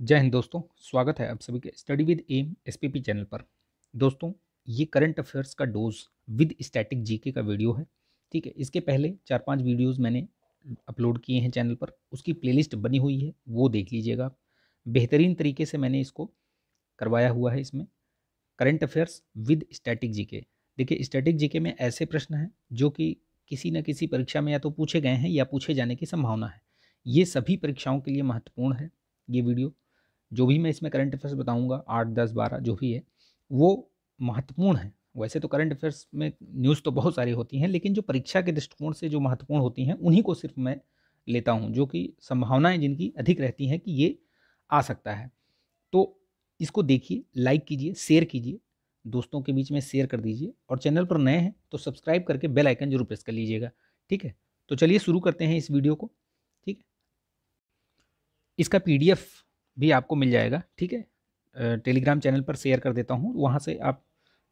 जय हिंद दोस्तों स्वागत है आप सभी के study with M SPP channel पर दोस्तों ये करंट अफेयर्स का डोज विद स्टैटिक जीके का वीडियो है ठीक है इसके पहले चार पांच वीडियोस मैंने अपलोड किए हैं चैनल पर उसकी प्लेलिस्ट बनी हुई है वो देख लीजिएगा आप बेहतरीन तरीके से मैंने इसको करवाया हुआ है इसमें current affairs with static G देखिए स्टैटिक जी में ऐसे प्रश्न हैं जो कि किसी न किसी परीक्षा में या तो पूछे गए हैं या पूछे जाने की संभावना है ये सभी परीक्षाओं के लिए महत्वपूर्ण है ये वीडियो जो भी मैं इसमें करंट अफेयर्स बताऊँगा आठ दस बारह जो भी है वो महत्वपूर्ण है वैसे तो करंट अफेयर्स में न्यूज़ तो बहुत सारी होती हैं लेकिन जो परीक्षा के दृष्टिकोण से जो महत्वपूर्ण होती हैं उन्हीं को सिर्फ मैं लेता हूँ जो कि संभावनाएं जिनकी अधिक रहती हैं कि ये आ सकता है तो इसको देखिए लाइक कीजिए शेयर कीजिए दोस्तों के बीच में शेयर कर दीजिए और चैनल पर नए हैं तो सब्सक्राइब करके बेल आइकन जरूर प्रेस कर लीजिएगा ठीक है तो चलिए शुरू करते हैं इस वीडियो को ठीक है इसका पीडीएफ भी आपको मिल जाएगा ठीक है टेलीग्राम चैनल पर शेयर कर देता हूँ वहाँ से आप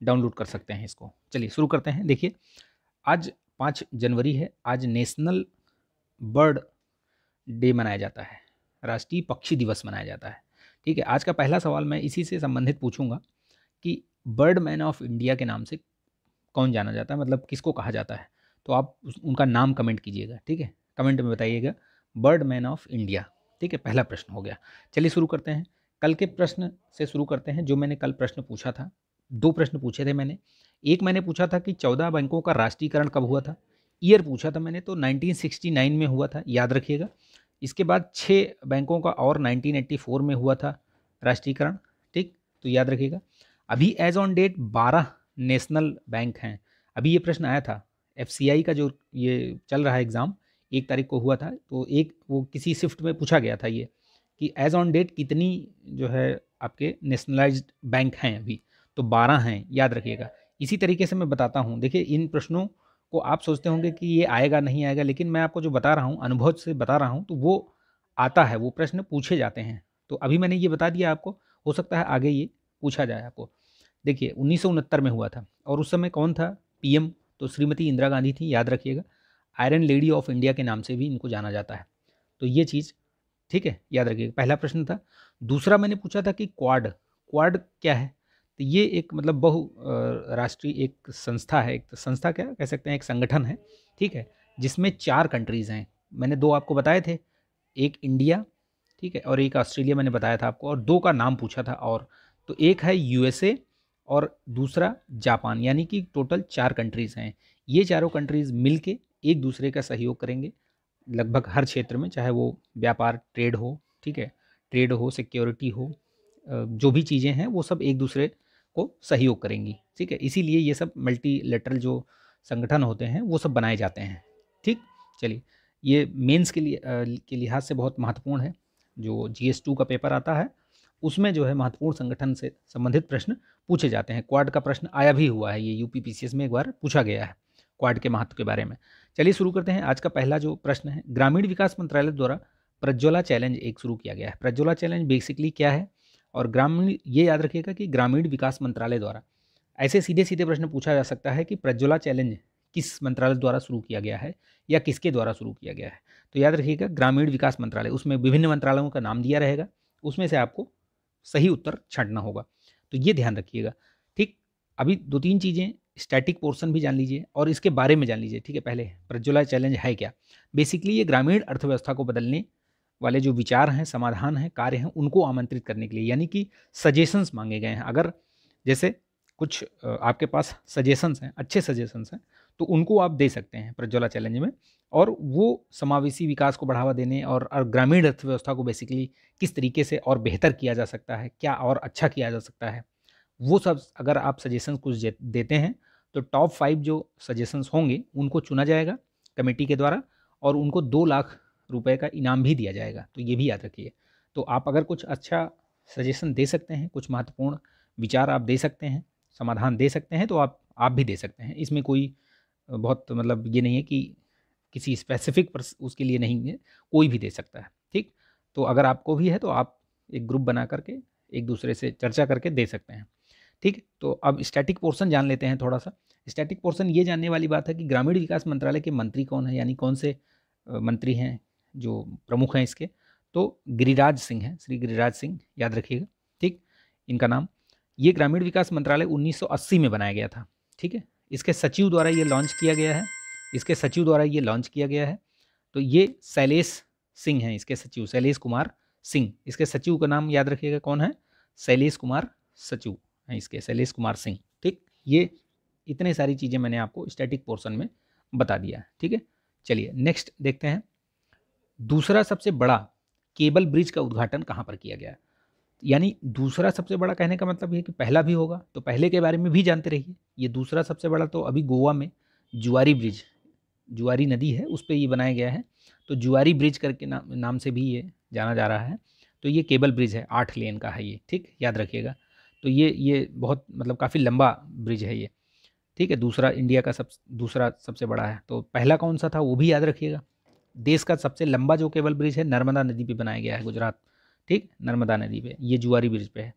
डाउनलोड कर सकते हैं इसको चलिए शुरू करते हैं देखिए आज पाँच जनवरी है आज नेशनल बर्ड डे मनाया जाता है राष्ट्रीय पक्षी दिवस मनाया जाता है ठीक है आज का पहला सवाल मैं इसी से संबंधित पूछूंगा कि बर्ड मैन ऑफ इंडिया के नाम से कौन जाना जाता है मतलब किसको कहा जाता है तो आप उनका नाम कमेंट कीजिएगा ठीक है कमेंट में बताइएगा बर्ड मैन ऑफ इंडिया ठीक है पहला प्रश्न हो गया चलिए शुरू करते हैं कल के प्रश्न से शुरू करते हैं जो मैंने कल प्रश्न पूछा था दो प्रश्न पूछे थे मैंने एक मैंने पूछा था कि चौदह बैंकों का राष्ट्रीयकरण कब हुआ था ईयर पूछा था मैंने तो 1969 में हुआ था याद रखिएगा इसके बाद छः बैंकों का और 1984 में हुआ था राष्ट्रीयकरण ठीक तो याद रखिएगा अभी as on date 12 national bank हैं अभी ये प्रश्न आया था एफ का जो ये चल रहा है एग्ज़ाम एक तारीख को हुआ था तो एक वो किसी शिफ्ट में पूछा गया था ये कि एज ऑन डेट कितनी जो है आपके नेशनलाइज्ड बैंक हैं अभी तो बारह हैं याद रखिएगा इसी तरीके से मैं बताता हूँ देखिए इन प्रश्नों को आप सोचते होंगे कि ये आएगा नहीं आएगा लेकिन मैं आपको जो बता रहा हूँ अनुभव से बता रहा हूँ तो वो आता है वो प्रश्न पूछे जाते हैं तो अभी मैंने ये बता दिया आपको हो सकता है आगे ये पूछा जाए आपको देखिए उन्नीस में हुआ था और उस समय कौन था पीएम तो श्रीमती इंदिरा गांधी थी याद रखिएगा आयरन लेडी ऑफ इंडिया के नाम से भी इनको जाना जाता है तो ये चीज़ ठीक है याद रखिएगा पहला प्रश्न था दूसरा मैंने पूछा था कि क्वाड क्वाड क्या है तो ये एक मतलब बहु राष्ट्रीय एक संस्था है एक संस्था क्या कह सकते हैं एक संगठन है ठीक है जिसमें चार कंट्रीज़ हैं मैंने दो आपको बताए थे एक इंडिया ठीक है और एक ऑस्ट्रेलिया मैंने बताया था आपको और दो का नाम पूछा था और तो एक है यूएसए और दूसरा जापान यानी कि टोटल चार कंट्रीज़ हैं ये चारों कंट्रीज़ मिल के एक दूसरे का सहयोग करेंगे लगभग हर क्षेत्र में चाहे वो व्यापार ट्रेड हो ठीक है ट्रेड हो सिक्योरिटी हो जो भी चीज़ें हैं वो सब एक दूसरे को सहयोग करेंगी ठीक है इसीलिए ये सब मल्टी लेटरल जो संगठन होते हैं वो सब बनाए जाते हैं ठीक चलिए ये मेंस के लिए के लिहाज से बहुत महत्वपूर्ण है जो जी एस टू का पेपर आता है उसमें जो है महत्वपूर्ण संगठन से संबंधित प्रश्न पूछे जाते हैं क्वाड का प्रश्न आया भी हुआ है ये U P P C S में एक बार पूछा गया है क्वाड के महत्व के बारे में चलिए शुरू करते हैं आज का पहला जो प्रश्न है ग्रामीण विकास मंत्रालय द्वारा प्रज्ज्वला चैलेंज एक शुरू किया गया है प्रज्ज्वला चैलेंज बेसिकली क्या है और ग्रामीण ये याद रखिएगा कि ग्रामीण विकास मंत्रालय द्वारा ऐसे सीधे सीधे प्रश्न पूछा जा सकता है कि प्रज्ज्वला चैलेंज किस मंत्रालय द्वारा शुरू किया गया है या किसके द्वारा शुरू किया गया है तो याद रखिएगा ग्रामीण विकास मंत्रालय उसमें विभिन्न मंत्रालयों का नाम दिया रहेगा उसमें से आपको सही उत्तर छंटना होगा तो ये ध्यान रखिएगा ठीक अभी दो तीन चीज़ें स्टैटिक पोर्शन भी जान लीजिए और इसके बारे में जान लीजिए ठीक है पहले प्रज्ज्वला चैलेंज है क्या बेसिकली ये ग्रामीण अर्थव्यवस्था को बदलने वाले जो विचार हैं समाधान हैं कार्य हैं उनको आमंत्रित करने के लिए यानी कि सजेशंस मांगे गए हैं अगर जैसे कुछ आपके पास सजेशंस हैं अच्छे सजेशंस हैं तो उनको आप दे सकते हैं प्रज्ज्वला चैलेंज में और वो समावेशी विकास को बढ़ावा देने और ग्रामीण अर्थव्यवस्था को बेसिकली किस तरीके से और बेहतर किया जा सकता है क्या और अच्छा किया जा सकता है वो सब अगर आप सजेशन कुछ देते हैं तो टॉप फाइव जो सजेशंस होंगे उनको चुना जाएगा कमेटी के द्वारा और उनको दो लाख रुपए का इनाम भी दिया जाएगा तो ये भी याद रखिए तो आप अगर कुछ अच्छा सजेशन दे सकते हैं कुछ महत्वपूर्ण विचार आप दे सकते हैं समाधान दे सकते हैं तो आप आप भी दे सकते हैं इसमें कोई बहुत मतलब ये नहीं है कि किसी स्पेसिफिक पर उसके लिए नहीं है कोई भी दे सकता है ठीक तो अगर आपको भी है तो आप एक ग्रुप बना करके एक दूसरे से चर्चा करके दे सकते हैं ठीक तो अब स्टैटिक पोर्सन जान लेते हैं थोड़ा सा स्टैटिक पोर्सन ये जानने वाली बात है कि ग्रामीण विकास मंत्रालय के मंत्री कौन है यानी कौन से मंत्री हैं जो प्रमुख हैं इसके तो गिरिराज सिंह हैं श्री गिरिराज सिंह याद रखिएगा ठीक इनका नाम ये ग्रामीण विकास मंत्रालय 1980 में बनाया गया था ठीक है इसके सचिव द्वारा ये लॉन्च किया गया है इसके सचिव द्वारा ये लॉन्च किया गया है तो ये शैलेश सिंह हैं इसके सचिव शैलेश कुमार सिंह इसके सचिव का नाम याद रखिएगा कौन है शैलेश कुमार सचिव हैं इसके शैलेश कुमार सिंह ठीक ये इतने सारी चीज़ें मैंने आपको स्टैटिक पोर्सन में बता दिया है ठीक है चलिए नेक्स्ट देखते हैं दूसरा सबसे बड़ा केबल ब्रिज का उद्घाटन कहाँ पर किया गया यानी दूसरा सबसे बड़ा कहने का मतलब ये कि पहला भी होगा तो पहले के बारे में भी जानते रहिए ये दूसरा सबसे बड़ा तो अभी गोवा में जुआरी ब्रिज जुआरी नदी है उस पर ये बनाया गया है तो जुआरी ब्रिज करके नाम नाम से भी ये जाना जा रहा है तो ये केबल ब्रिज है आठ लेन का है ये ठीक याद रखिएगा तो ये ये बहुत मतलब काफ़ी लंबा ब्रिज है ये ठीक है दूसरा इंडिया का सब दूसरा सबसे बड़ा है तो पहला कौन सा था वो भी याद रखिएगा देश का सबसे लंबा जो केबल ब्रिज है नर्मदा नदी पे बनाया गया है गुजरात ठीक नर्मदा नदी पे ये जुआरी ब्रिज पे है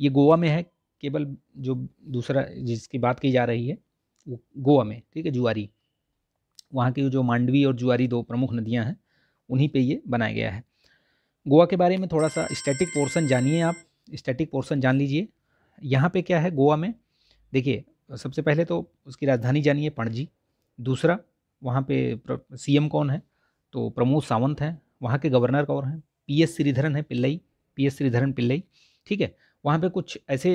ये गोवा में है केबल जो दूसरा जिसकी बात की जा रही है वो गोवा में ठीक है जुआरी वहाँ की जो मांडवी और जुआरी दो प्रमुख नदियाँ हैं उन्हीं पर ये बनाया गया है गोवा के बारे में थोड़ा सा स्टैटिक पोर्सन जानिए आप स्टैटिक पोर्सन जान लीजिए यहाँ पे क्या है गोवा में देखिए सबसे पहले तो उसकी राजधानी जानिए पणजी दूसरा वहाँ पे सीएम कौन है तो प्रमोद सावंत हैं वहाँ के गवर्नर कौन हैं पी एस श्रीधरन है पिल्लई पी एस श्रीधरन पिल्लई ठीक है वहाँ पे कुछ ऐसे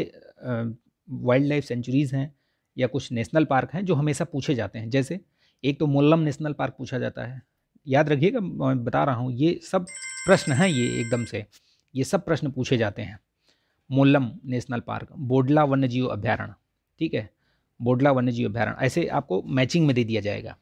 वाइल्ड लाइफ सेंचुरीज़ हैं या कुछ नेशनल पार्क हैं जो हमेशा पूछे जाते हैं जैसे एक तो मोल्लम नेशनल पार्क पूछा जाता है याद रखिएगा मैं बता रहा हूँ ये सब प्रश्न हैं ये एकदम से ये सब प्रश्न पूछे जाते हैं मोलम नेशनल पार्क बोडला वन्यजीव अभ्यारण्य ठीक है बोडला वन्यजीव अभ्यारण्य ऐसे आपको मैचिंग में दे दिया जाएगा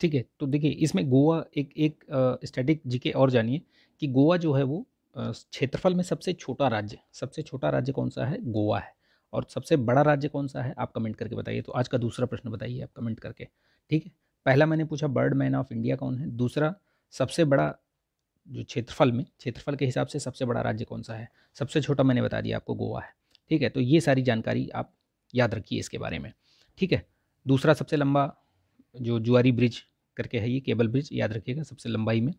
ठीक है तो देखिए इसमें गोवा एक एक स्टैटिक जीके और जानिए कि गोवा जो है वो क्षेत्रफल में सबसे छोटा राज्य सबसे छोटा राज्य कौन सा है गोवा है और सबसे बड़ा राज्य कौन सा है आप कमेंट करके बताइए तो आज का दूसरा प्रश्न बताइए आप कमेंट करके ठीक है पहला मैंने पूछा बर्ड मैन ऑफ इंडिया कौन है दूसरा सबसे बड़ा जो क्षेत्रफल में क्षेत्रफल के हिसाब से सबसे बड़ा राज्य कौन सा है सबसे छोटा मैंने बता दिया आपको गोवा है ठीक है तो ये सारी जानकारी आप याद रखिए इसके बारे में ठीक है दूसरा सबसे लंबा जो जुआरी ब्रिज करके है ये केबल ब्रिज याद रखिएगा सबसे लंबाई में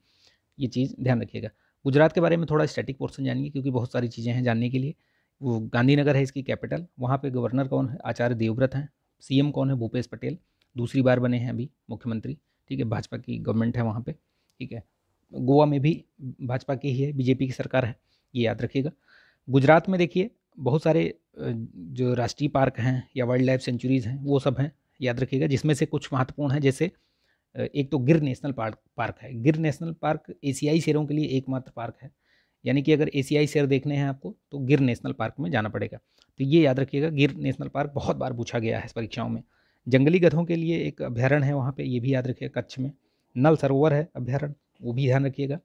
ये चीज़ ध्यान रखिएगा गुजरात के बारे में थोड़ा स्टैटिक पोर्सन जानिए क्योंकि बहुत सारी चीज़ें हैं जानने के लिए वो गांधीनगर है इसकी कैपिटल वहाँ पर गवर्नर कौन है आचार्य देवव्रत हैं सी कौन है भूपेश पटेल दूसरी बार बने हैं अभी मुख्यमंत्री ठीक है भाजपा की गवर्नमेंट है वहाँ पर ठीक है गोवा में भी भाजपा की ही है बीजेपी की सरकार है ये याद रखिएगा गुजरात में देखिए बहुत सारे जो राष्ट्रीय पार्क हैं या वाइल्ड लाइफ सेंचुरीज़ हैं वो सब हैं याद रखिएगा जिसमें से कुछ महत्वपूर्ण है जैसे एक तो गिर नेशनल पार्क पार्क है गिर नेशनल पार्क एशियाई शेरों के लिए एकमात्र पार्क है यानी कि अगर एशियाई शेर देखने हैं आपको तो गिर नेशनल पार्क में जाना पड़ेगा तो ये याद रखिएगा गिर नेशनल पार्क बहुत बार पूछा गया है परीक्षाओं में जंगली गधों के लिए एक अभ्यारण्य है वहाँ पर ये भी याद रखिएगा कच्छ में नल सरोवर है अभ्यारण्य वो भी ध्यान रखिएगा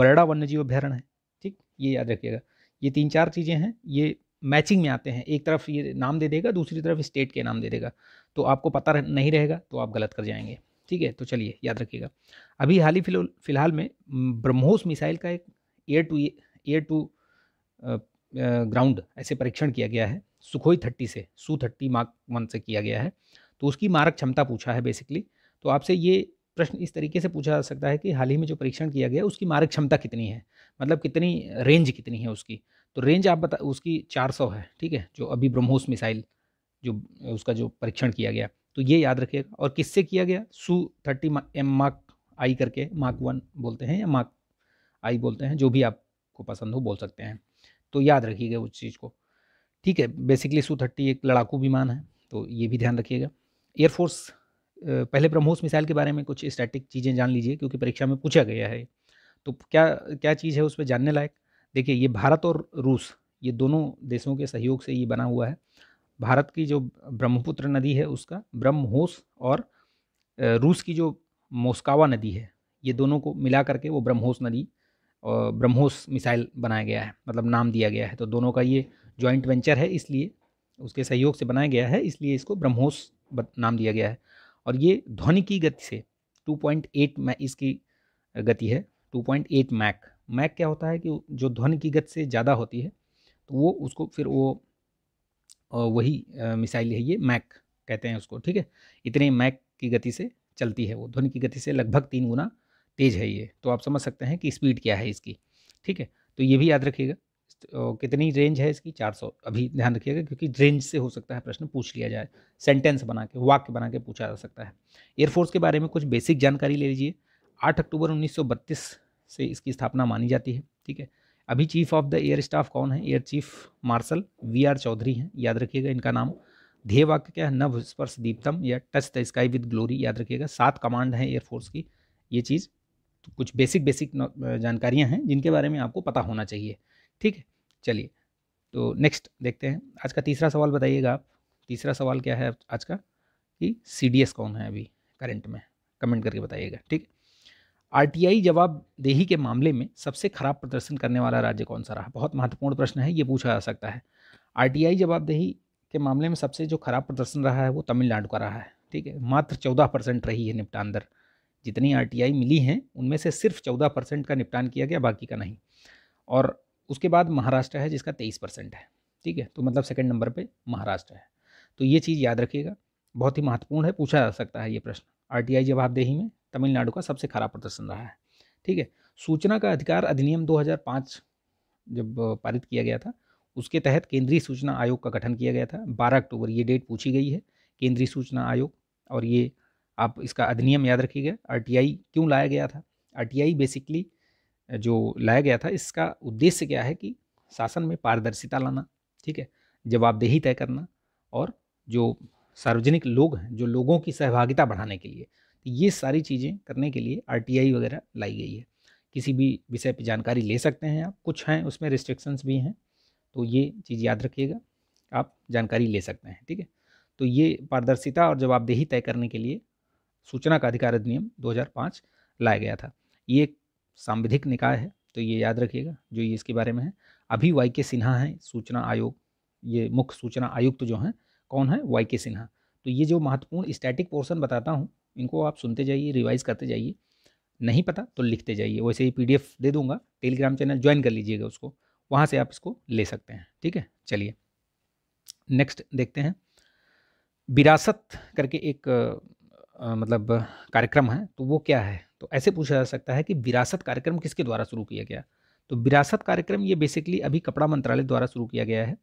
बरड़ा वन्यजीव अभ्यारण्य है ठीक ये याद रखिएगा ये तीन चार चीज़ें हैं ये मैचिंग में आते हैं एक तरफ ये नाम दे देगा दूसरी तरफ स्टेट के नाम दे देगा तो आपको पता नहीं रहेगा तो आप गलत कर जाएंगे ठीक है तो चलिए याद रखिएगा अभी हाल ही फिलहाल में ब्रह्मोस मिसाइल का एक air to air to ground ऐसे परीक्षण किया गया है सुखोई थर्टी से सू थर्टी मार्क वन से किया गया है तो उसकी मारक क्षमता पूछा है बेसिकली तो आपसे ये प्रश्न इस तरीके से पूछा जा सकता है कि हाल ही में जो परीक्षण किया गया उसकी मारक क्षमता कितनी है मतलब कितनी रेंज कितनी है उसकी तो रेंज आप बता उसकी 400 है ठीक है जो अभी ब्रह्मोस मिसाइल जो उसका जो परीक्षण किया गया तो ये याद रखिएगा और किससे किया गया Su thirty M mark I करके मार्क वन बोलते हैं या मार्क आई बोलते हैं जो भी आपको पसंद हो बोल सकते हैं तो याद रखिएगा उस चीज़ को ठीक है बेसिकली सू थर्टी एक लड़ाकू विमान है तो ये भी ध्यान रखिएगा एयरफोर्स पहले ब्रह्मोस मिसाइल के बारे में कुछ स्टैटिक चीज़ें जान लीजिए क्योंकि परीक्षा में पूछा गया है तो क्या क्या चीज़ है उस पर जानने लायक देखिए ये भारत और रूस ये दोनों देशों के सहयोग से ये बना हुआ है भारत की जो ब्रह्मपुत्र नदी है उसका ब्रह्मोस और रूस की जो मोस्कावा नदी है ये दोनों को मिला करके वो ब्रह्मोस नदी और ब्रह्मोस मिसाइल बनाया गया है मतलब नाम दिया गया है तो दोनों का ये जॉइंट वेंचर है इसलिए उसके सहयोग से बनाया गया है इसलिए इसको ब्रह्मोस नाम दिया गया है और ये ध्वनि की गति से 2.8 मै इसकी गति है 2.8 मैक मैक क्या होता है कि जो ध्वनि की गति से ज़्यादा होती है तो वो उसको फिर वो वही मिसाइल है ये मैक कहते हैं उसको ठीक है इतने मैक की गति से चलती है वो ध्वनि की गति से लगभग तीन गुना तेज़ है ये तो आप समझ सकते हैं कि स्पीड क्या है इसकी ठीक है तो ये भी याद रखिएगा तो कितनी रेंज है इसकी 400 अभी ध्यान रखिएगा क्योंकि रेंज से हो सकता है प्रश्न पूछ लिया जाए सेंटेंस बना के वाक्य बना के पूछा जा सकता है एयरफोर्स के बारे में कुछ बेसिक जानकारी ले लीजिए 8 अक्टूबर 1932 से इसकी स्थापना मानी जाती है ठीक है अभी chief of the air staff कौन है air chief marshal V R Chaudhari हैं याद रखिएगा इनका नाम ध्येय वाक्य क्या है नव स्पर्श दीप्तम या touch the sky with glory याद रखिएगा सात कमांड हैं एयरफोर्स की ये चीज़ तो कुछ बेसिक बेसिक जानकारियाँ हैं जिनके बारे में आपको पता होना चाहिए ठीक है चलिए तो नेक्स्ट देखते हैं आज का तीसरा सवाल बताइएगा आप तीसरा सवाल क्या है आज का कि सी कौन है अभी करंट में कमेंट करके बताइएगा ठीक आरटीआई जवाबदेही के मामले में सबसे खराब प्रदर्शन करने वाला राज्य कौन सा रहा बहुत महत्वपूर्ण प्रश्न है ये पूछा जा सकता है आरटीआई जवाबदेही के मामले में सबसे जो खराब प्रदर्शन रहा है वो तमिलनाडु का रहा है ठीक है मात्र चौदह परसेंट रही है निपटान दर जितनी आर मिली हैं उनमें से सिर्फ चौदह परसेंट का निपटान किया गया बाकी का नहीं और उसके बाद महाराष्ट्र है जिसका तेईस परसेंट है ठीक है तो मतलब सेकेंड नंबर पर महाराष्ट्र है तो ये चीज़ याद रखिएगा बहुत ही महत्वपूर्ण है पूछा जा सकता है ये प्रश्न आर आरटीआई जवाबदेही में तमिलनाडु का सबसे खराब प्रदर्शन रहा है ठीक है सूचना का अधिकार अधिनियम दो जब पारित किया गया था उसके तहत केंद्रीय सूचना आयोग का गठन किया गया था बारह अक्टूबर ये डेट पूछी गई है केंद्रीय सूचना आयोग और ये आप इसका अधिनियम याद रखिएगा आर क्यों लाया गया था आर बेसिकली जो लाया गया था इसका उद्देश्य क्या है कि शासन में पारदर्शिता लाना ठीक है जवाबदेही तय करना और जो सार्वजनिक लोग हैं जो लोगों की सहभागिता बढ़ाने के लिए तो ये सारी चीज़ें करने के लिए आर वगैरह लाई गई है किसी भी विषय पर जानकारी ले सकते हैं आप कुछ हैं उसमें रिस्ट्रिक्शंस भी हैं तो ये चीज़ याद रखिएगा आप जानकारी ले सकते हैं ठीक है तो ये पारदर्शिता और जवाबदेही तय करने के लिए सूचना का अधिकार अधिनियम 2005 लाया गया था ये सांविधिक निकाय है तो ये याद रखिएगा जो ये इसके बारे में है अभी वाई के सिन्हा हैं सूचना आयोग ये मुख्य सूचना आयुक्त तो जो हैं कौन है वाई के सिन्हा तो ये जो महत्वपूर्ण स्टैटिक पोर्सन बताता हूँ इनको आप सुनते जाइए रिवाइज करते जाइए नहीं पता तो लिखते जाइए वैसे ही पीडीएफ दे दूंगा टेलीग्राम चैनल ज्वाइन कर लीजिएगा उसको वहाँ से आप इसको ले सकते हैं ठीक है चलिए नेक्स्ट देखते हैं विरासत करके एक मतलब कार्यक्रम है तो वो क्या है तो ऐसे पूछा जा सकता है कि विरासत कार्यक्रम किसके द्वारा शुरू किया गया तो विरासत कार्यक्रम ये बेसिकली अभी कपड़ा मंत्रालय द्वारा शुरू किया गया है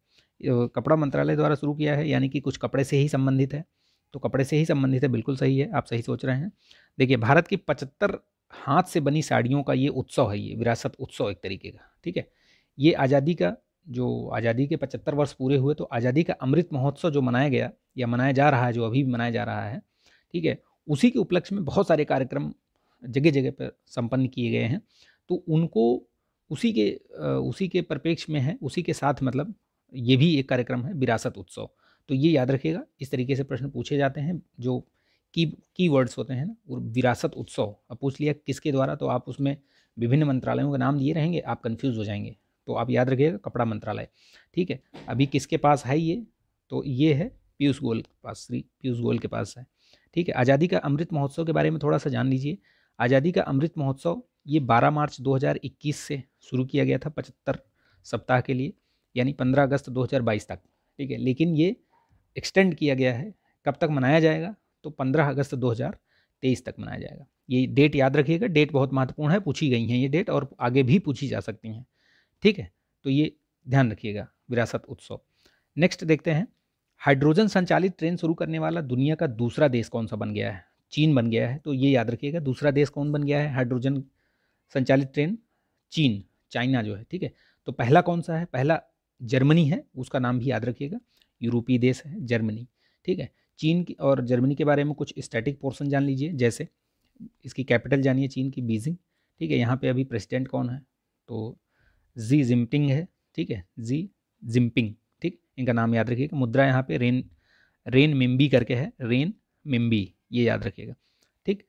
कपड़ा मंत्रालय द्वारा शुरू किया है यानी कि कुछ कपड़े से ही संबंधित है तो कपड़े से ही संबंधित है बिल्कुल सही है आप सही सोच रहे हैं देखिए भारत की पचहत्तर हाथ से बनी साड़ियों का ये उत्सव है ये विरासत उत्सव एक तरीके का ठीक है ये आज़ादी का जो आज़ादी के पचहत्तर वर्ष पूरे हुए तो आज़ादी का अमृत महोत्सव जो मनाया गया या मनाया जा रहा है जो अभी भी मनाया जा रहा है ठीक है उसी के उपलक्ष्य में बहुत सारे कार्यक्रम जगह जगह पर संपन्न किए गए हैं तो उनको उसी के उसी के परिप्रेक्ष्य में है उसी के साथ मतलब ये भी एक कार्यक्रम है विरासत उत्सव तो ये याद रखिएगा इस तरीके से प्रश्न पूछे जाते हैं जो की की वर्ड्स होते हैं ना और विरासत उत्सव अब पूछ लिया किसके द्वारा तो आप उसमें विभिन्न मंत्रालयों का नाम दिए रहेंगे आप कन्फ्यूज़ हो जाएंगे तो आप याद रखिएगा कपड़ा मंत्रालय ठीक है अभी किसके पास है ये तो ये है पीयूष गोयल के पास श्री पीयूष गोयल के पास है ठीक है आज़ादी का अमृत महोत्सव के बारे में थोड़ा सा जान लीजिए आज़ादी का अमृत महोत्सव ये 12 मार्च 2021 से शुरू किया गया था पचहत्तर सप्ताह के लिए यानी 15 अगस्त 2022 तक ठीक है लेकिन ये एक्सटेंड किया गया है कब तक मनाया जाएगा तो 15 अगस्त 2023 तक मनाया जाएगा ये डेट याद रखिएगा डेट बहुत महत्वपूर्ण है पूछी गई हैं ये डेट और आगे भी पूछी जा सकती हैं ठीक है तो ये ध्यान रखिएगा विरासत उत्सव नेक्स्ट देखते हैं हाइड्रोजन संचालित ट्रेन शुरू करने वाला दुनिया का दूसरा देश कौन सा बन गया है चीन बन गया है तो ये याद रखिएगा दूसरा देश कौन बन गया है हाइड्रोजन संचालित ट्रेन चीन चाइना जो है ठीक है तो पहला कौन सा है पहला जर्मनी है उसका नाम भी याद रखिएगा यूरोपीय देश है जर्मनी ठीक है चीन की और जर्मनी के बारे में कुछ स्टैटिक पोर्सन जान लीजिए जैसे इसकी कैपिटल जानिए चीन की बीजिंग ठीक है यहाँ पे अभी प्रेसिडेंट कौन है तो जी जिमपिंग है ठीक है जी जिमपिंग ठीक इनका नाम याद रखिएगा मुद्रा यहाँ पे रेन रेन मिम्बी करके है रेन मिम्बी ये याद रखिएगा ठीक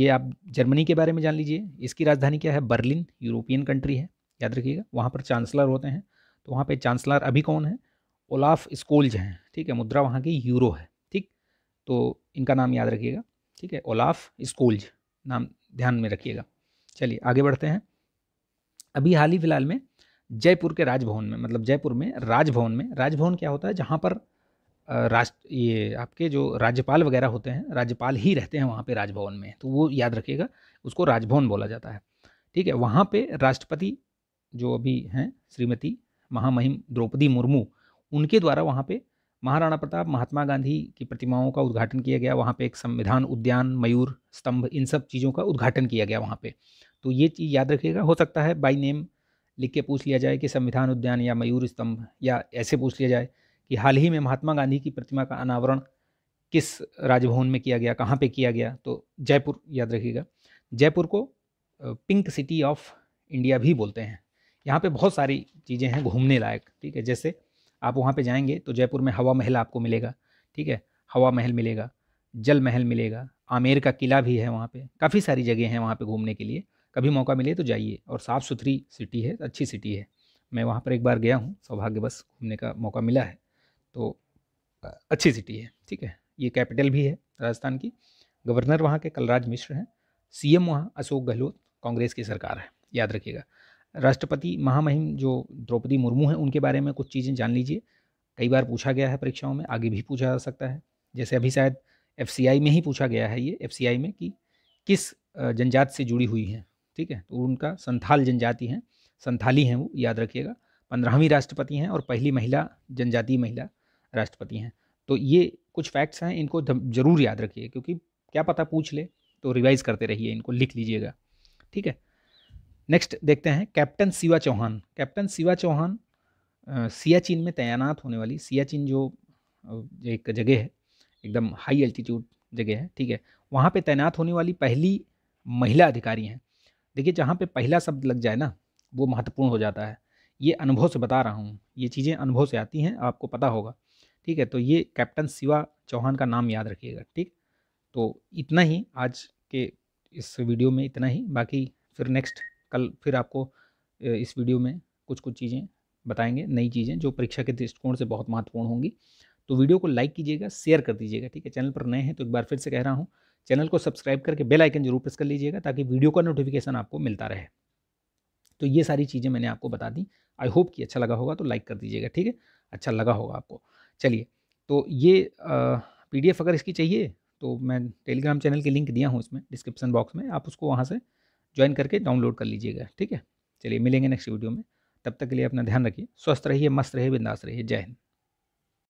ये आप जर्मनी के बारे में जान लीजिए इसकी राजधानी क्या है बर्लिन यूरोपियन कंट्री है याद रखिएगा वहाँ पर चांसलर होते हैं तो वहाँ पर चांसलर अभी कौन है ओलाफ स्कोल्ज हैं ठीक है मुद्रा वहाँ की यूरो है ठीक तो इनका नाम याद रखिएगा ठीक है ओलाफ स्कोल्ज नाम ध्यान में रखिएगा चलिए आगे बढ़ते हैं अभी हाल ही फिलहाल में जयपुर के राजभवन में मतलब जयपुर में राजभवन में राजभवन क्या होता है जहाँ पर राष्ट्र ये आपके जो राज्यपाल वगैरह होते हैं राज्यपाल ही रहते हैं वहाँ पे राजभवन में तो वो याद रखिएगा उसको राजभवन बोला जाता है ठीक है वहाँ पे राष्ट्रपति जो अभी हैं श्रीमती महामहिम द्रौपदी मुर्मू उनके द्वारा वहाँ पे महाराणा प्रताप महात्मा गांधी की प्रतिमाओं का उद्घाटन किया गया वहाँ पे एक संविधान उद्यान मयूर स्तंभ इन सब चीज़ों का उद्घाटन किया गया वहाँ पे तो ये चीज़ याद रखिएगा हो सकता है बाई नेम लिख के पूछ लिया जाए कि संविधान उद्यान या मयूर स्तंभ या ऐसे पूछ लिया जाए कि हाल ही में महात्मा गांधी की प्रतिमा का अनावरण किस राजभवन में किया गया कहाँ पे किया गया तो जयपुर याद रखिएगा जयपुर को पिंक सिटी ऑफ इंडिया भी बोलते हैं यहाँ पे बहुत सारी चीज़ें हैं घूमने लायक ठीक है जैसे आप वहाँ पे जाएंगे तो जयपुर में हवा महल आपको मिलेगा ठीक है हवा महल मिलेगा जल महल मिलेगा आमेर का किला भी है वहाँ पे काफ़ी सारी जगह हैं वहाँ पे घूमने के लिए कभी मौका मिले तो जाइए और साफ़ सुथरी सिटी है अच्छी सिटी है मैं वहाँ पर एक बार गया हूँ सौभाग्यवश घूमने का मौका मिला है तो अच्छी सिटी है ठीक है ये कैपिटल भी है राजस्थान की गवर्नर वहाँ के कलराज मिश्र हैं सीएम वहाँ अशोक गहलोत कांग्रेस की सरकार है याद रखिएगा राष्ट्रपति महामहिम जो द्रौपदी मुर्मू हैं उनके बारे में कुछ चीज़ें जान लीजिए कई बार पूछा गया है परीक्षाओं में आगे भी पूछा जा सकता है जैसे अभी शायद एफ में ही पूछा गया है ये एफ में कि किस जनजात से जुड़ी हुई हैं ठीक है तो उनका संथाल जनजाति हैं संथाली हैं वो याद रखिएगा पंद्रहवीं राष्ट्रपति हैं और पहली महिला जनजातीय महिला राष्ट्रपति हैं तो ये कुछ फैक्ट्स हैं इनको ज़रूर याद रखिए क्योंकि क्या पता पूछ ले तो रिवाइज़ करते रहिए इनको लिख लीजिएगा ठीक है नेक्स्ट देखते हैं कैप्टन शिवा चौहान कैप्टन शिवा चौहान सियाचिन में तैनात होने वाली सियाचिन जो एक जगह है एकदम हाई अल्टीट्यूड जगह है ठीक है वहाँ पे तैनात होने वाली पहली महिला अधिकारी हैं देखिए जहाँ पे पहला शब्द लग जाए ना वो महत्वपूर्ण हो जाता है ये अनुभव से बता रहा हूँ ये चीज़ें अनुभव से आती हैं आपको पता होगा ठीक है तो ये कैप्टन शिवा चौहान का नाम याद रखिएगा ठीक तो इतना ही आज के इस वीडियो में इतना ही बाकी फिर नेक्स्ट कल फिर आपको इस वीडियो में कुछ कुछ चीज़ें बताएंगे नई चीज़ें जो परीक्षा के दृष्टिकोण से बहुत महत्वपूर्ण होंगी तो वीडियो को लाइक कीजिएगा शेयर कर दीजिएगा ठीक है चैनल पर नए हैं तो एक बार फिर से कह रहा हूँ चैनल को सब्सक्राइब करके बेल आइकन जरूर प्रेस कर लीजिएगा ताकि वीडियो का नोटिफिकेशन आपको मिलता रहे तो ये सारी चीज़ें मैंने आपको बता दी आई होप कि अच्छा लगा होगा तो लाइक कर दीजिएगा ठीक है अच्छा लगा होगा आपको चलिए तो ये पी अगर इसकी चाहिए तो मैं टेलीग्राम चैनल की लिंक दिया हूँ इसमें डिस्क्रिप्सन बॉक्स में आप उसको वहाँ से ज्वाइन करके डाउनलोड कर लीजिएगा ठीक है चलिए मिलेंगे नेक्स्ट वीडियो में तब तक के लिए अपना ध्यान रखिए स्वस्थ रहिए मस्त रहिए बिंदास रहिए जय हिंद